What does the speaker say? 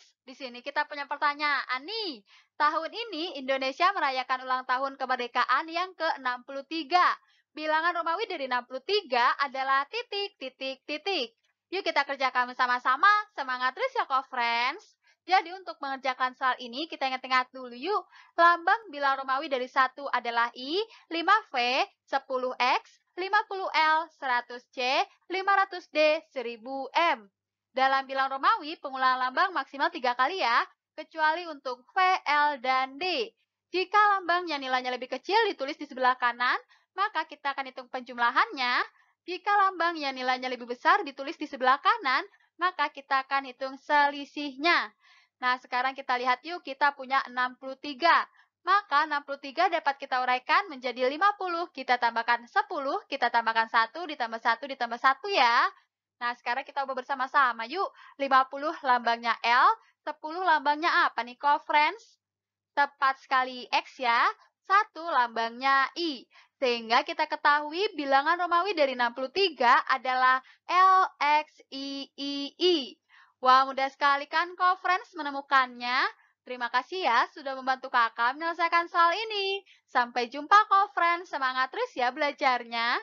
Friends, di sini kita punya pertanyaan nih. Tahun ini Indonesia merayakan ulang tahun kemerdekaan yang ke-63. Bilangan Romawi dari 63 adalah titik, titik, titik. Yuk kita kerjakan bersama-sama. Semangat terus ya kok, friends. Jadi untuk mengerjakan soal ini, kita ingat-ingat dulu yuk. Lambang bilangan Romawi dari 1 adalah I, 5V, 10X, 50L, 100C, 500D, 1000M. Dalam bilang Romawi, pengulangan lambang maksimal tiga kali ya, kecuali untuk V, L, dan D. Jika lambangnya nilainya lebih kecil ditulis di sebelah kanan, maka kita akan hitung penjumlahannya. Jika lambangnya nilainya lebih besar ditulis di sebelah kanan, maka kita akan hitung selisihnya. Nah, sekarang kita lihat yuk, kita punya 63. Maka 63 dapat kita uraikan menjadi 50. Kita tambahkan 10, kita tambahkan 1, ditambah 1, ditambah 1 ya. Nah, sekarang kita ubah bersama-sama. Yuk, 50 lambangnya L, 10 lambangnya apa nih, friends Tepat sekali X ya, 1 lambangnya I. Sehingga kita ketahui bilangan Romawi dari 63 adalah L, X, I, I. Wah, mudah sekali kan friends menemukannya? Terima kasih ya sudah membantu kakak menyelesaikan soal ini. Sampai jumpa friends semangat terus ya belajarnya.